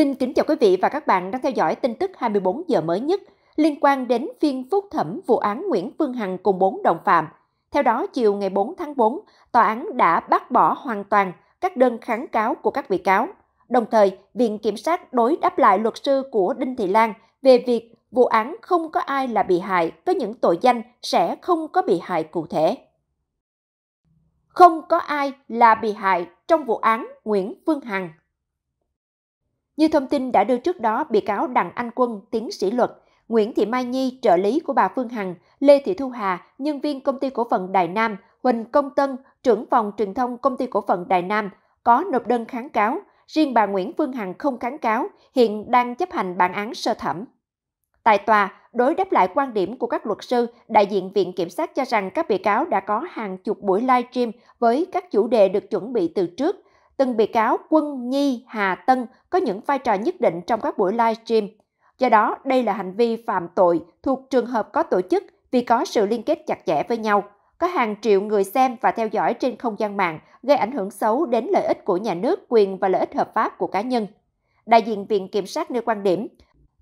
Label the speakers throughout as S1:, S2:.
S1: Xin kính chào quý vị và các bạn đang theo dõi tin tức 24 giờ mới nhất liên quan đến phiên phúc thẩm vụ án Nguyễn Phương Hằng cùng 4 đồng phạm. Theo đó, chiều ngày 4 tháng 4, tòa án đã bác bỏ hoàn toàn các đơn kháng cáo của các bị cáo. Đồng thời, Viện Kiểm sát đối đáp lại luật sư của Đinh Thị Lan về việc vụ án không có ai là bị hại với những tội danh sẽ không có bị hại cụ thể. Không có ai là bị hại trong vụ án Nguyễn Phương Hằng như thông tin đã đưa trước đó, bị cáo Đặng Anh Quân, tiến sĩ luật, Nguyễn Thị Mai Nhi, trợ lý của bà Phương Hằng, Lê Thị Thu Hà, nhân viên công ty cổ phần Đài Nam, Huỳnh Công Tân, trưởng phòng truyền thông công ty cổ phần Đài Nam, có nộp đơn kháng cáo. Riêng bà Nguyễn Phương Hằng không kháng cáo, hiện đang chấp hành bản án sơ thẩm. Tại tòa, đối đáp lại quan điểm của các luật sư, đại diện Viện Kiểm sát cho rằng các bị cáo đã có hàng chục buổi live stream với các chủ đề được chuẩn bị từ trước – từng bị cáo Quân, Nhi, Hà, Tân có những vai trò nhất định trong các buổi livestream. Do đó, đây là hành vi phạm tội thuộc trường hợp có tổ chức vì có sự liên kết chặt chẽ với nhau, có hàng triệu người xem và theo dõi trên không gian mạng, gây ảnh hưởng xấu đến lợi ích của nhà nước, quyền và lợi ích hợp pháp của cá nhân. Đại diện Viện Kiểm sát nêu quan điểm,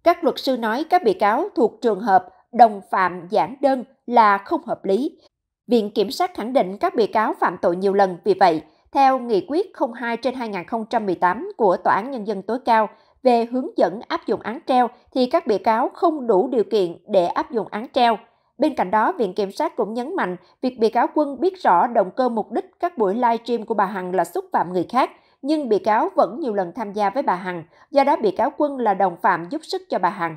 S1: các luật sư nói các bị cáo thuộc trường hợp đồng phạm giảng đơn là không hợp lý. Viện Kiểm sát khẳng định các bị cáo phạm tội nhiều lần vì vậy, theo Nghị quyết 02 trên 2018 của Tòa án Nhân dân tối cao về hướng dẫn áp dụng án treo thì các bị cáo không đủ điều kiện để áp dụng án treo. Bên cạnh đó, Viện Kiểm sát cũng nhấn mạnh việc bị cáo Quân biết rõ động cơ mục đích các buổi live stream của bà Hằng là xúc phạm người khác, nhưng bị cáo vẫn nhiều lần tham gia với bà Hằng, do đó bị cáo Quân là đồng phạm giúp sức cho bà Hằng.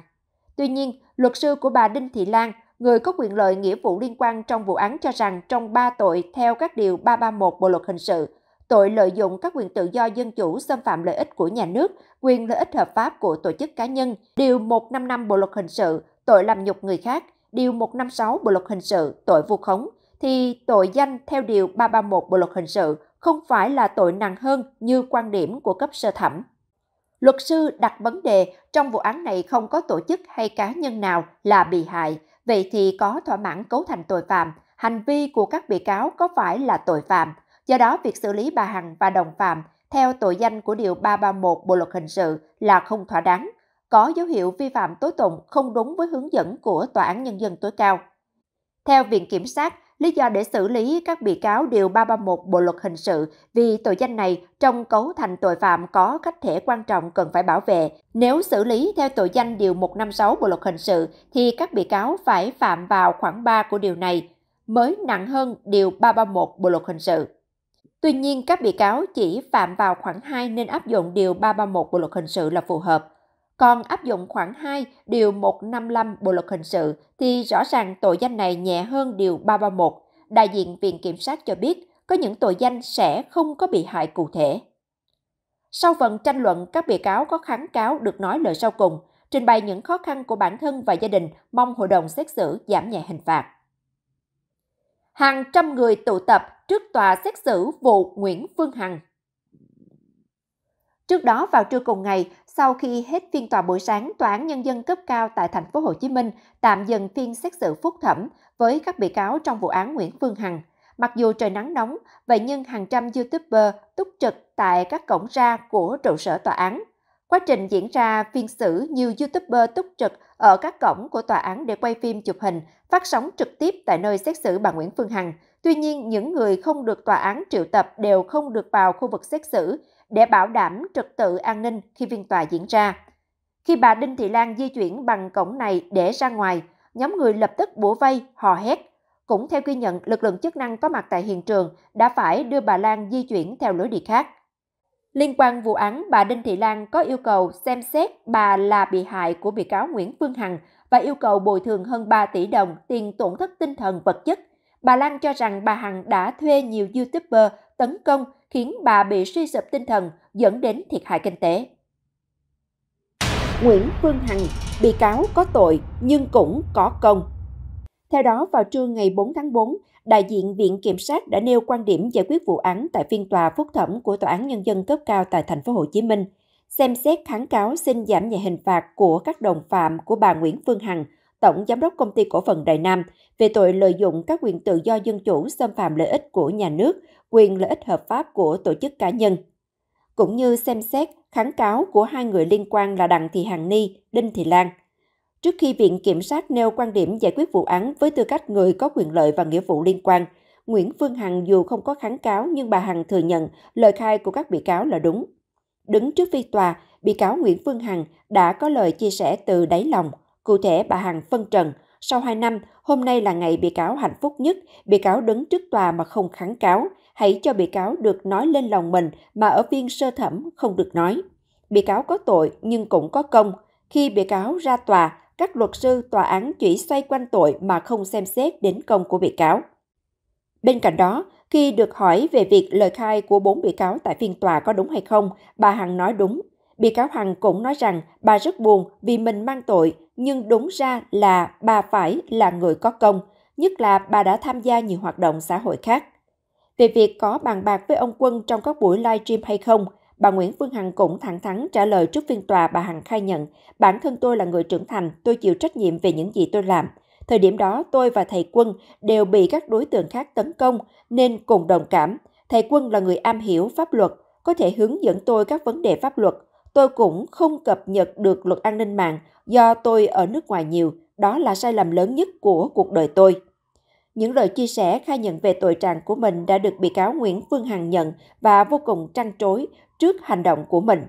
S1: Tuy nhiên, luật sư của bà Đinh Thị Lan, người có quyền lợi nghĩa vụ liên quan trong vụ án cho rằng trong 3 tội theo các điều 331 Bộ luật hình sự, tội lợi dụng các quyền tự do dân chủ xâm phạm lợi ích của nhà nước, quyền lợi ích hợp pháp của tổ chức cá nhân, điều 155 Bộ luật hình sự, tội làm nhục người khác, điều 156 Bộ luật hình sự, tội vu khống thì tội danh theo điều 331 Bộ luật hình sự không phải là tội nặng hơn như quan điểm của cấp sơ thẩm. Luật sư đặt vấn đề trong vụ án này không có tổ chức hay cá nhân nào là bị hại, vậy thì có thỏa mãn cấu thành tội phạm, hành vi của các bị cáo có phải là tội phạm? Do đó, việc xử lý bà Hằng và đồng phạm theo tội danh của Điều 331 Bộ Luật Hình sự là không thỏa đáng, có dấu hiệu vi phạm tố tụng không đúng với hướng dẫn của Tòa án Nhân dân tối cao. Theo Viện Kiểm sát, lý do để xử lý các bị cáo Điều 331 Bộ Luật Hình sự vì tội danh này trong cấu thành tội phạm có khách thể quan trọng cần phải bảo vệ. Nếu xử lý theo tội danh Điều 156 Bộ Luật Hình sự thì các bị cáo phải phạm vào khoảng 3 của điều này, mới nặng hơn Điều 331 Bộ Luật Hình sự. Tuy nhiên, các bị cáo chỉ phạm vào khoản 2 nên áp dụng Điều 331 Bộ Luật Hình sự là phù hợp. Còn áp dụng khoản 2 Điều 155 Bộ Luật Hình sự thì rõ ràng tội danh này nhẹ hơn Điều 331. Đại diện Viện Kiểm sát cho biết có những tội danh sẽ không có bị hại cụ thể. Sau phần tranh luận, các bị cáo có kháng cáo được nói lời sau cùng, trình bày những khó khăn của bản thân và gia đình, mong hội đồng xét xử giảm nhẹ hình phạt. Hàng trăm người tụ tập trước tòa xét xử vụ Nguyễn Phương Hằng. Trước đó vào trưa cùng ngày, sau khi hết phiên tòa buổi sáng, tòa án nhân dân cấp cao tại thành phố Hồ Chí Minh tạm dừng phiên xét xử phúc thẩm với các bị cáo trong vụ án Nguyễn Phương Hằng. Mặc dù trời nắng nóng, vậy nhưng hàng trăm YouTuber túc trực tại các cổng ra của trụ sở tòa án. Quá trình diễn ra phiên xử, nhiều YouTuber túc trực ở các cổng của tòa án để quay phim chụp hình, phát sóng trực tiếp tại nơi xét xử bà Nguyễn Phương Hằng. Tuy nhiên, những người không được tòa án triệu tập đều không được vào khu vực xét xử để bảo đảm trật tự an ninh khi phiên tòa diễn ra. Khi bà Đinh Thị Lan di chuyển bằng cổng này để ra ngoài, nhóm người lập tức bủa vây, hò hét. Cũng theo ghi nhận, lực lượng chức năng có mặt tại hiện trường đã phải đưa bà Lan di chuyển theo lối đi khác. Liên quan vụ án, bà Đinh Thị Lan có yêu cầu xem xét bà là bị hại của bị cáo Nguyễn Phương Hằng và yêu cầu bồi thường hơn 3 tỷ đồng tiền tổn thất tinh thần vật chất Bà Lan cho rằng bà Hằng đã thuê nhiều YouTuber tấn công khiến bà bị suy sụp tinh thần dẫn đến thiệt hại kinh tế. Nguyễn Phương Hằng, bị cáo có tội nhưng cũng có công. Theo đó, vào trưa ngày 4 tháng 4, đại diện Viện Kiểm sát đã nêu quan điểm giải quyết vụ án tại phiên tòa phúc thẩm của Tòa án Nhân dân cấp cao tại thành phố Hồ Chí Minh, xem xét kháng cáo xin giảm nhẹ hình phạt của các đồng phạm của bà Nguyễn Phương Hằng – Tổng Giám đốc Công ty Cổ phần Đại Nam về tội lợi dụng các quyền tự do dân chủ xâm phạm lợi ích của nhà nước, quyền lợi ích hợp pháp của tổ chức cá nhân. Cũng như xem xét kháng cáo của hai người liên quan là Đặng Thị Hằng Ni, Đinh Thị Lan. Trước khi Viện Kiểm sát nêu quan điểm giải quyết vụ án với tư cách người có quyền lợi và nghĩa vụ liên quan, Nguyễn Phương Hằng dù không có kháng cáo nhưng bà Hằng thừa nhận lời khai của các bị cáo là đúng. Đứng trước phiên tòa, bị cáo Nguyễn Phương Hằng đã có lời chia sẻ từ đáy lòng – Cụ thể, bà Hằng phân trần, sau 2 năm, hôm nay là ngày bị cáo hạnh phúc nhất, bị cáo đứng trước tòa mà không kháng cáo, hãy cho bị cáo được nói lên lòng mình mà ở phiên sơ thẩm không được nói. Bị cáo có tội nhưng cũng có công. Khi bị cáo ra tòa, các luật sư tòa án chỉ xoay quanh tội mà không xem xét đến công của bị cáo. Bên cạnh đó, khi được hỏi về việc lời khai của bốn bị cáo tại phiên tòa có đúng hay không, bà Hằng nói đúng, Bị cáo Hằng cũng nói rằng bà rất buồn vì mình mang tội, nhưng đúng ra là bà phải là người có công, nhất là bà đã tham gia nhiều hoạt động xã hội khác. Về việc có bàn bạc với ông Quân trong các buổi live stream hay không, bà Nguyễn Phương Hằng cũng thẳng thắn trả lời trước phiên tòa bà Hằng khai nhận, bản thân tôi là người trưởng thành, tôi chịu trách nhiệm về những gì tôi làm. Thời điểm đó, tôi và thầy Quân đều bị các đối tượng khác tấn công nên cùng đồng cảm. Thầy Quân là người am hiểu pháp luật, có thể hướng dẫn tôi các vấn đề pháp luật. Tôi cũng không cập nhật được luật an ninh mạng do tôi ở nước ngoài nhiều, đó là sai lầm lớn nhất của cuộc đời tôi. Những lời chia sẻ khai nhận về tội trạng của mình đã được bị cáo Nguyễn Phương Hằng nhận và vô cùng trăn trối trước hành động của mình.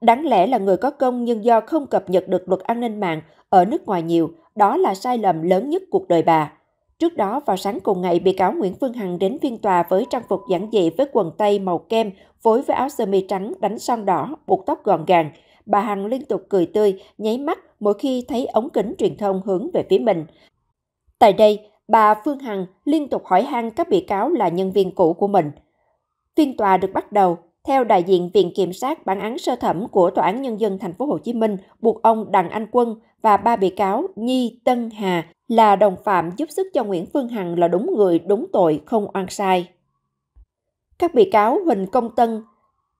S1: Đáng lẽ là người có công nhưng do không cập nhật được luật an ninh mạng ở nước ngoài nhiều, đó là sai lầm lớn nhất cuộc đời bà. Trước đó, vào sáng cùng ngày, bị cáo Nguyễn Phương Hằng đến phiên tòa với trang phục giản dị với quần tây màu kem, phối với áo sơ mi trắng đánh son đỏ, buộc tóc gọn gàng. Bà Hằng liên tục cười tươi, nháy mắt mỗi khi thấy ống kính truyền thông hướng về phía mình. Tại đây, bà Phương Hằng liên tục hỏi han các bị cáo là nhân viên cũ của mình. Phiên tòa được bắt đầu theo đại diện Viện Kiểm sát bản án sơ thẩm của Tòa án Nhân dân Thành phố Hồ Chí Minh, buộc ông Đặng Anh Quân và ba bị cáo Nhi, Tân, Hà là đồng phạm giúp sức cho Nguyễn Phương Hằng là đúng người, đúng tội, không oan sai. Các bị cáo Huỳnh Công Tân,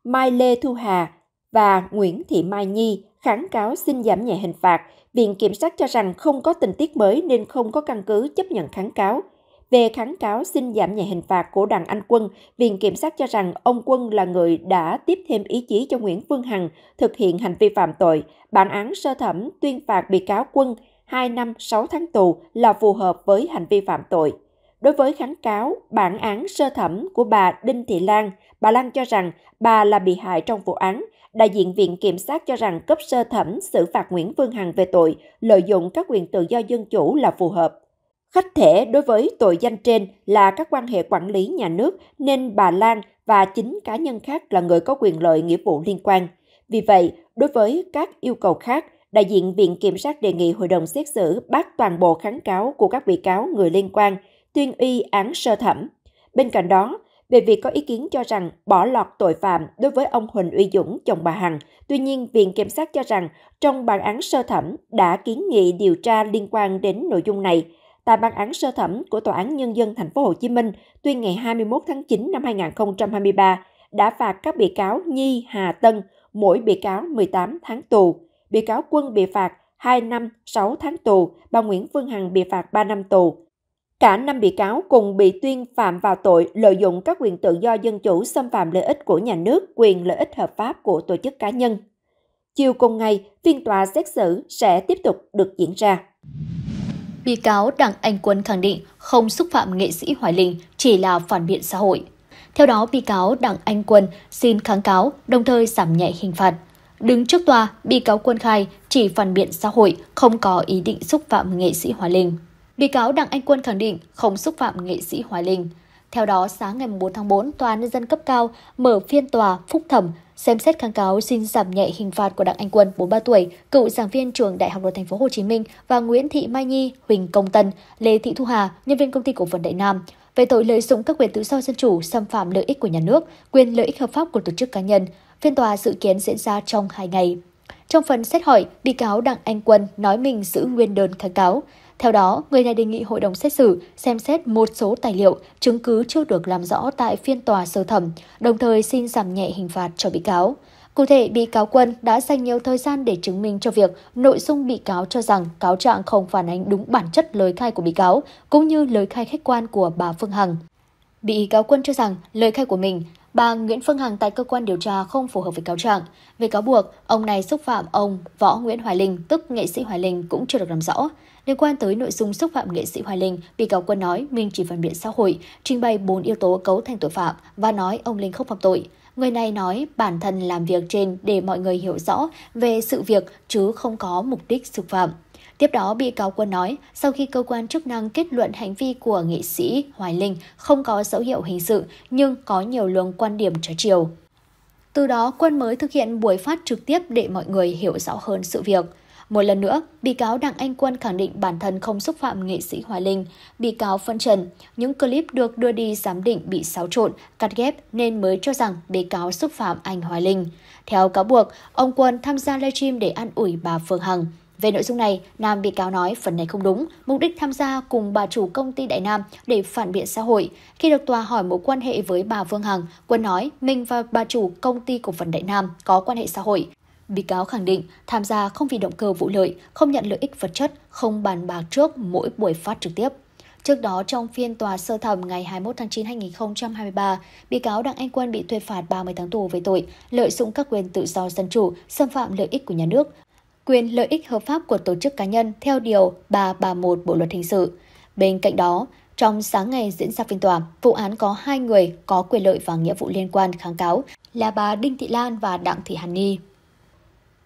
S1: Mai Lê Thu Hà và Nguyễn Thị Mai Nhi kháng cáo xin giảm nhẹ hình phạt. Viện Kiểm sát cho rằng không có tình tiết mới nên không có căn cứ chấp nhận kháng cáo. Về kháng cáo xin giảm nhẹ hình phạt của Đặng Anh Quân, Viện Kiểm sát cho rằng ông Quân là người đã tiếp thêm ý chí cho Nguyễn Phương Hằng thực hiện hành vi phạm tội. Bản án sơ thẩm tuyên phạt bị cáo Quân 2 năm 6 tháng tù là phù hợp với hành vi phạm tội. Đối với kháng cáo, bản án sơ thẩm của bà Đinh Thị Lan, bà Lan cho rằng bà là bị hại trong vụ án. Đại diện Viện Kiểm sát cho rằng cấp sơ thẩm xử phạt Nguyễn Phương Hằng về tội lợi dụng các quyền tự do dân chủ là phù hợp. Khách thể đối với tội danh trên là các quan hệ quản lý nhà nước nên bà Lan và chính cá nhân khác là người có quyền lợi nghĩa vụ liên quan. Vì vậy, đối với các yêu cầu khác, đại diện Viện Kiểm sát đề nghị hội đồng xét xử bác toàn bộ kháng cáo của các bị cáo người liên quan, tuyên y án sơ thẩm. Bên cạnh đó, về việc có ý kiến cho rằng bỏ lọt tội phạm đối với ông Huỳnh Uy Dũng, chồng bà Hằng. Tuy nhiên, Viện Kiểm sát cho rằng trong bản án sơ thẩm đã kiến nghị điều tra liên quan đến nội dung này. Tại bản án sơ thẩm của Tòa án Nhân dân Thành phố Hồ Chí Minh tuyên ngày 21 tháng 9 năm 2023 đã phạt các bị cáo Nhi Hà Tân mỗi bị cáo 18 tháng tù bị cáo Quân bị phạt 2 năm 6 tháng tù, bà Nguyễn Phương Hằng bị phạt 3 năm tù. Cả năm bị cáo cùng bị tuyên phạm vào tội lợi dụng các quyền tự do dân chủ xâm phạm lợi ích của nhà nước, quyền lợi ích hợp pháp của tổ chức cá nhân. Chiều cùng ngày, phiên tòa xét xử
S2: sẽ tiếp tục được diễn ra. Bị cáo Đặng Anh Quân khẳng định không xúc phạm nghệ sĩ Hoài Linh, chỉ là phản biện xã hội. Theo đó, bị cáo Đặng Anh Quân xin kháng cáo, đồng thời giảm nhẹ hình phạt. Đứng trước tòa, bị cáo Quân khai chỉ phản biện xã hội, không có ý định xúc phạm nghệ sĩ Hoài Linh. Bị cáo Đặng Anh Quân khẳng định không xúc phạm nghệ sĩ Hoài Linh. Theo đó, sáng ngày 4 tháng 4, Tòa Nhân dân cấp cao mở phiên tòa phúc thẩm xem xét kháng cáo xin giảm nhẹ hình phạt của Đặng Anh Quân, 43 tuổi, cựu giảng viên trường Đại học Luật Thành phố Hồ Chí Minh và Nguyễn Thị Mai Nhi, Huỳnh Công Tân, Lê Thị Thu Hà, nhân viên công ty cổ phần Đại Nam, về tội lợi dụng các quyền tự do dân chủ xâm phạm lợi ích của nhà nước, quyền lợi ích hợp pháp của tổ chức cá nhân. Phiên tòa dự kiến diễn ra trong 2 ngày. Trong phần xét hỏi, bị cáo Đặng Anh Quân nói mình giữ nguyên đơn kháng cáo. Theo đó, người này đề nghị hội đồng xét xử xem xét một số tài liệu, chứng cứ chưa được làm rõ tại phiên tòa sơ thẩm, đồng thời xin giảm nhẹ hình phạt cho bị cáo. Cụ thể, bị cáo Quân đã dành nhiều thời gian để chứng minh cho việc nội dung bị cáo cho rằng cáo trạng không phản ánh đúng bản chất lời khai của bị cáo, cũng như lời khai khách quan của bà Phương Hằng. Bị cáo Quân cho rằng lời khai của mình, bà Nguyễn Phương Hằng tại cơ quan điều tra không phù hợp với cáo trạng. Về cáo buộc, ông này xúc phạm ông Võ Nguyễn Hoài Linh, tức nghệ sĩ Hoài Linh cũng chưa được làm rõ. Liên quan tới nội dung xúc phạm nghệ sĩ Hoài Linh, bị cáo Quân nói mình chỉ phản biện xã hội, trình bày bốn yếu tố cấu thành tội phạm và nói ông Linh không phạm tội. Người này nói bản thân làm việc trên để mọi người hiểu rõ về sự việc chứ không có mục đích xúc phạm. Tiếp đó, bị cáo quân nói, sau khi cơ quan chức năng kết luận hành vi của nghệ sĩ Hoài Linh không có dấu hiệu hình sự nhưng có nhiều luồng quan điểm trái chiều. Từ đó, quân mới thực hiện buổi phát trực tiếp để mọi người hiểu rõ hơn sự việc. Một lần nữa, bị cáo Đặng Anh Quân khẳng định bản thân không xúc phạm nghệ sĩ Hoài Linh. Bị cáo phân trần, những clip được đưa đi giám định bị xáo trộn, cắt ghép nên mới cho rằng bị cáo xúc phạm anh Hoài Linh. Theo cáo buộc, ông Quân tham gia livestream để an ủi bà Phương Hằng. Về nội dung này, nam bị cáo nói phần này không đúng, mục đích tham gia cùng bà chủ công ty Đại Nam để phản biện xã hội. Khi được tòa hỏi mối quan hệ với bà Vương Hằng, Quân nói mình và bà chủ công ty cổ phần Đại Nam có quan hệ xã hội. Bị cáo khẳng định tham gia không vì động cơ vụ lợi, không nhận lợi ích vật chất, không bàn bạc trước mỗi buổi phát trực tiếp. Trước đó, trong phiên tòa sơ thẩm ngày 21 tháng 9 2023, bị cáo Đặng Anh Quân bị tuyên phạt 30 tháng tù về tội lợi dụng các quyền tự do dân chủ, xâm phạm lợi ích của nhà nước, quyền lợi ích hợp pháp của tổ chức cá nhân theo Điều 331 Bộ Luật Hình sự. Bên cạnh đó, trong sáng ngày diễn ra phiên tòa, vụ án có hai người có quyền lợi và nghĩa vụ liên quan kháng cáo là bà Đinh Thị Lan và Đặng Thị Hàn Ni.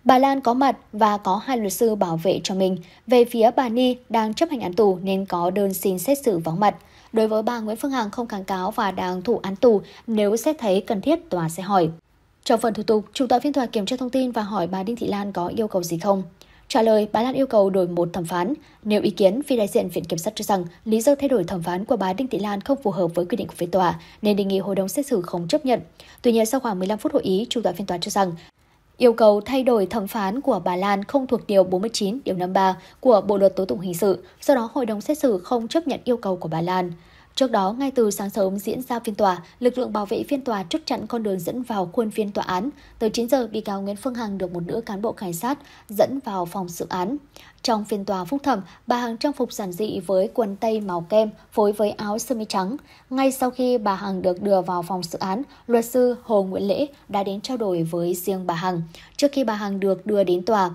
S2: Bà Lan có mặt và có hai luật sư bảo vệ cho mình. Về phía bà Ni đang chấp hành án tù nên có đơn xin xét xử vắng mặt. Đối với bà Nguyễn Phương Hằng không kháng cáo và đang thụ án tù, nếu xét thấy cần thiết tòa sẽ hỏi. Trong phần thủ tục, chủ tọa phiên tòa kiểm tra thông tin và hỏi bà Đinh Thị Lan có yêu cầu gì không. Trả lời, bà Lan yêu cầu đổi một thẩm phán. Nếu ý kiến, phi đại diện Viện Kiểm sát cho rằng lý do thay đổi thẩm phán của bà Đinh Thị Lan không phù hợp với quy định của phiên tòa, nên đề nghị hội đồng xét xử không chấp nhận. Tuy nhiên, sau khoảng 15 phút hội ý, chủ tọa phiên tòa cho rằng yêu cầu thay đổi thẩm phán của bà Lan không thuộc Điều 49, Điều 53 của Bộ Luật Tố Tụng Hình sự, do đó Hội đồng xét xử không chấp nhận yêu cầu của bà Lan. Trước đó, ngay từ sáng sớm diễn ra phiên tòa, lực lượng bảo vệ phiên tòa chốt chặn con đường dẫn vào khuôn viên tòa án. Tới 9 giờ, bị cáo Nguyễn Phương Hằng được một nữ cán bộ cảnh sát dẫn vào phòng xử án. Trong phiên tòa phúc thẩm, bà Hằng trang phục giản dị với quần tây màu kem phối với áo sơ mi trắng. Ngay sau khi bà Hằng được đưa vào phòng xử án, luật sư Hồ Nguyễn Lễ đã đến trao đổi với riêng bà Hằng trước khi bà Hằng được đưa đến tòa.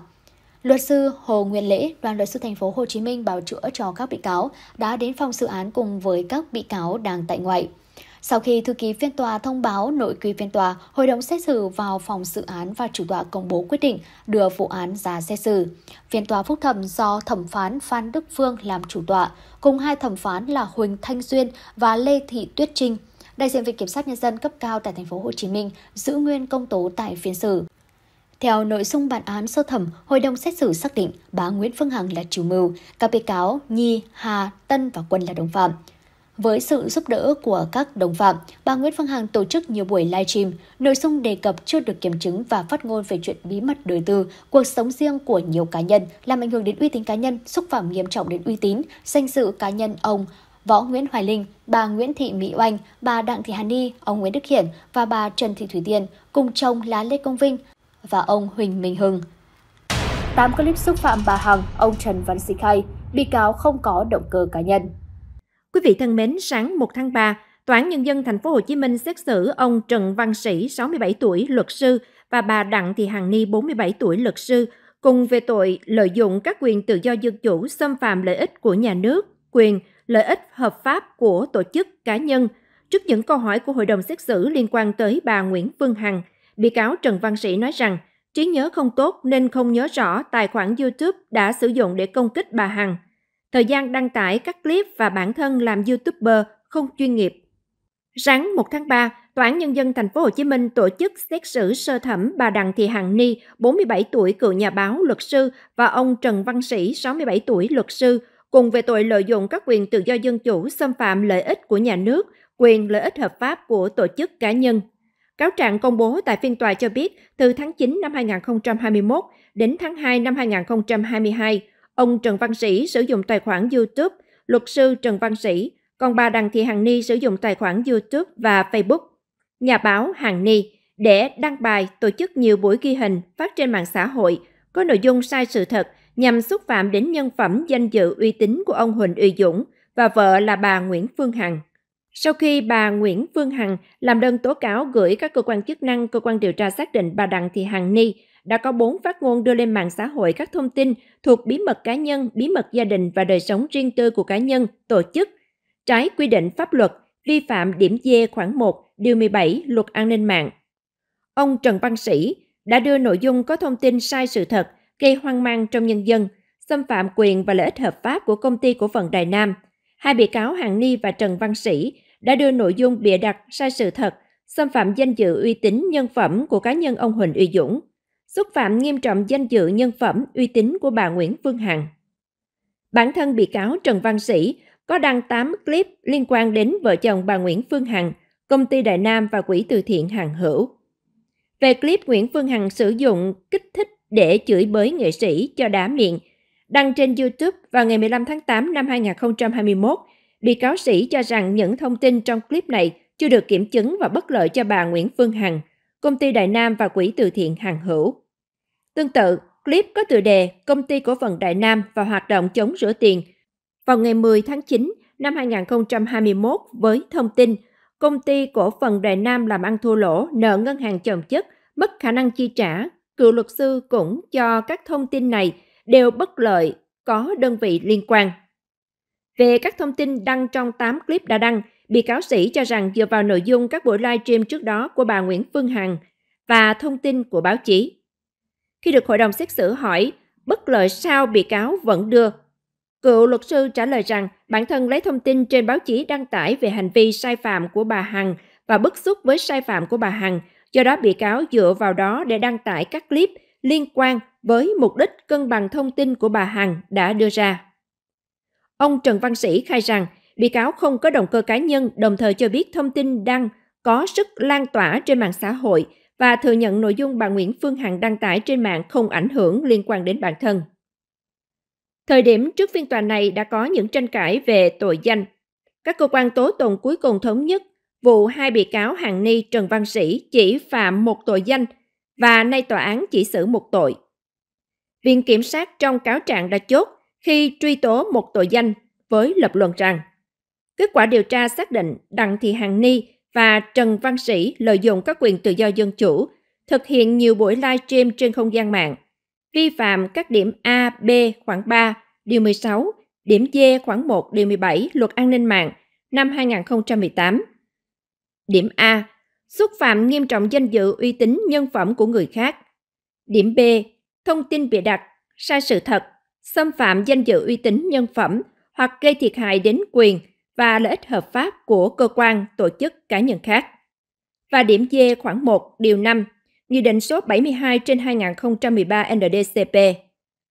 S2: Luật sư Hồ Nguyên Lễ, đoàn luật sư thành phố Hồ Chí Minh bào chữa cho các bị cáo đã đến phòng xử án cùng với các bị cáo đang tại ngoại. Sau khi thư ký phiên tòa thông báo nội quy phiên tòa, hội đồng xét xử vào phòng xử án và chủ tọa công bố quyết định đưa vụ án ra xét xử. Phiên tòa phúc thẩm do thẩm phán Phan Đức Phương làm chủ tọa, cùng hai thẩm phán là Huỳnh Thanh Duyên và Lê Thị Tuyết Trinh. Đại diện viện kiểm sát nhân dân cấp cao tại thành phố Hồ Chí Minh giữ nguyên công tố tại phiên xử. Theo nội dung bản án sơ thẩm, hội đồng xét xử xác định bà Nguyễn Phương Hằng là chủ mưu, các bị cáo Nhi, Hà, Tân và Quân là đồng phạm. Với sự giúp đỡ của các đồng phạm, bà Nguyễn Phương Hằng tổ chức nhiều buổi live stream, nội dung đề cập chưa được kiểm chứng và phát ngôn về chuyện bí mật đời tư, cuộc sống riêng của nhiều cá nhân, làm ảnh hưởng đến uy tín cá nhân, xúc phạm nghiêm trọng đến uy tín, danh dự cá nhân ông Võ Nguyễn Hoài Linh, bà Nguyễn Thị Mỹ Oanh, bà Đặng Thị Hà Ni, ông Nguyễn Đức Hiển và bà Trần Thị Thủy Tiên cùng chồng là Lê Công Vinh và ông Huỳnh Minh Hưng. 8 clip xúc phạm bà Hằng, ông Trần Văn Sĩ khai, bị cáo không có động cơ cá nhân. Quý vị thân mến,
S1: sáng 1 tháng 3, Tòa án Nhân dân Thành phố Hồ Chí Minh xét xử ông Trần Văn Sĩ, 67 tuổi, luật sư và bà Đặng Thị Hằng Ni, 47 tuổi, luật sư, cùng về tội lợi dụng các quyền tự do dân chủ xâm phạm lợi ích của nhà nước, quyền, lợi ích hợp pháp của tổ chức cá nhân. Trước những câu hỏi của hội đồng xét xử liên quan tới bà Nguyễn Phương Hằng – bị cáo Trần Văn Sĩ nói rằng trí nhớ không tốt nên không nhớ rõ tài khoản YouTube đã sử dụng để công kích bà Hằng. Thời gian đăng tải các clip và bản thân làm YouTuber không chuyên nghiệp. Sáng 1 tháng 3, Tòa án Nhân dân Thành phố Hồ Chí Minh tổ chức xét xử sơ thẩm bà Đặng Thị Hằng Ni, 47 tuổi, cựu nhà báo, luật sư và ông Trần Văn Sĩ, 67 tuổi, luật sư, cùng về tội lợi dụng các quyền tự do dân chủ xâm phạm lợi ích của nhà nước, quyền lợi ích hợp pháp của tổ chức cá nhân. Cáo trạng công bố tại phiên tòa cho biết, từ tháng 9 năm 2021 đến tháng 2 năm 2022, ông Trần Văn Sĩ sử dụng tài khoản YouTube, luật sư Trần Văn Sĩ, còn bà Đặng Thị Hằng Ni sử dụng tài khoản YouTube và Facebook. Nhà báo Hằng Ni để đăng bài tổ chức nhiều buổi ghi hình phát trên mạng xã hội có nội dung sai sự thật nhằm xúc phạm đến nhân phẩm danh dự uy tín của ông Huỳnh Uy Dũng và vợ là bà Nguyễn Phương Hằng. Sau khi bà Nguyễn Phương Hằng làm đơn tố cáo gửi các cơ quan chức năng, cơ quan điều tra xác định bà Đặng Thị Hằng Ni đã có bốn phát ngôn đưa lên mạng xã hội các thông tin thuộc bí mật cá nhân, bí mật gia đình và đời sống riêng tư của cá nhân, tổ chức, trái quy định pháp luật, vi phạm điểm D khoảng 1, điều 17 Luật An ninh mạng. Ông Trần Văn Sĩ đã đưa nội dung có thông tin sai sự thật, gây hoang mang trong nhân dân, xâm phạm quyền và lợi ích hợp pháp của công ty cổ phần Đài Nam – hai bị cáo hàng Ni và Trần Văn Sĩ đã đưa nội dung bịa đặt sai sự thật, xâm phạm danh dự uy tín nhân phẩm của cá nhân ông Huỳnh Uy Dũng, xúc phạm nghiêm trọng danh dự nhân phẩm uy tín của bà Nguyễn Phương Hằng. Bản thân bị cáo Trần Văn Sĩ có đăng 8 clip liên quan đến vợ chồng bà Nguyễn Phương Hằng, công ty Đại Nam và quỹ từ thiện Hằng Hữu. Về clip Nguyễn Phương Hằng sử dụng kích thích để chửi bới nghệ sĩ cho đá miệng Đăng trên YouTube vào ngày 15 tháng 8 năm 2021, bị cáo sĩ cho rằng những thông tin trong clip này chưa được kiểm chứng và bất lợi cho bà Nguyễn Phương Hằng, công ty Đại Nam và quỹ từ thiện Hằng Hữu. Tương tự, clip có tựa đề Công ty cổ phần Đại Nam và hoạt động chống rửa tiền vào ngày 10 tháng 9 năm 2021 với thông tin Công ty cổ phần Đại Nam làm ăn thua lỗ, nợ ngân hàng chồng chất, mất khả năng chi trả. Cựu luật sư cũng cho các thông tin này đều bất lợi có đơn vị liên quan. Về các thông tin đăng trong 8 clip đã đăng, bị cáo sĩ cho rằng dựa vào nội dung các buổi live stream trước đó của bà Nguyễn Phương Hằng và thông tin của báo chí. Khi được hội đồng xét xử hỏi bất lợi sao bị cáo vẫn đưa, cựu luật sư trả lời rằng bản thân lấy thông tin trên báo chí đăng tải về hành vi sai phạm của bà Hằng và bức xúc với sai phạm của bà Hằng, do đó bị cáo dựa vào đó để đăng tải các clip – liên quan với mục đích cân bằng thông tin của bà Hằng đã đưa ra. Ông Trần Văn Sĩ khai rằng bị cáo không có động cơ cá nhân, đồng thời cho biết thông tin đăng có sức lan tỏa trên mạng xã hội và thừa nhận nội dung bà Nguyễn Phương Hằng đăng tải trên mạng không ảnh hưởng liên quan đến bản thân. Thời điểm trước phiên tòa này đã có những tranh cãi về tội danh. Các cơ quan tố tụng cuối cùng thống nhất vụ hai bị cáo Hằng Ni Trần Văn Sĩ chỉ phạm một tội danh và nay tòa án chỉ xử một tội. Viện Kiểm sát trong cáo trạng đã chốt khi truy tố một tội danh với lập luận rằng kết quả điều tra xác định Đặng Thị Hằng Ni và Trần Văn Sĩ lợi dụng các quyền tự do dân chủ, thực hiện nhiều buổi live stream trên không gian mạng, vi phạm các điểm A, B khoảng 3, điều 16, điểm D khoảng 1, điều 17 Luật An ninh mạng năm 2018. Điểm A xúc phạm nghiêm trọng danh dự uy tín nhân phẩm của người khác. Điểm B. Thông tin bịa đặt, sai sự thật, xâm phạm danh dự uy tín nhân phẩm hoặc gây thiệt hại đến quyền và lợi ích hợp pháp của cơ quan, tổ chức, cá nhân khác. Và điểm D khoảng 1 điều 5, Nghị định số 72 trên 2013 NDCP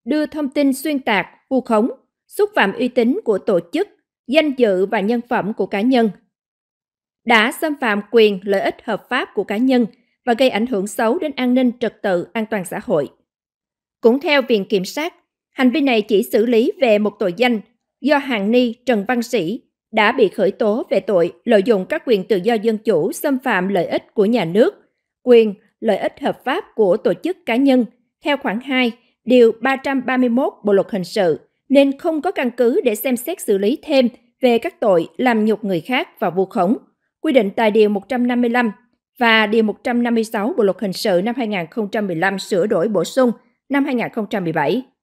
S1: đưa thông tin xuyên tạc, vu khống, xúc phạm uy tín của tổ chức, danh dự và nhân phẩm của cá nhân đã xâm phạm quyền lợi ích hợp pháp của cá nhân và gây ảnh hưởng xấu đến an ninh trật tự, an toàn xã hội. Cũng theo Viện Kiểm sát, hành vi này chỉ xử lý về một tội danh do Hàng Ni Trần Văn Sĩ đã bị khởi tố về tội lợi dụng các quyền tự do dân chủ xâm phạm lợi ích của nhà nước, quyền, lợi ích hợp pháp của tổ chức cá nhân theo khoản 2, điều 331 Bộ luật hình sự nên không có căn cứ để xem xét xử lý thêm về các tội làm nhục người khác và vu khống, quy định tại Điều 155 và Điều 156 Bộ Luật Hình sự năm 2015 sửa đổi bổ sung năm 2017.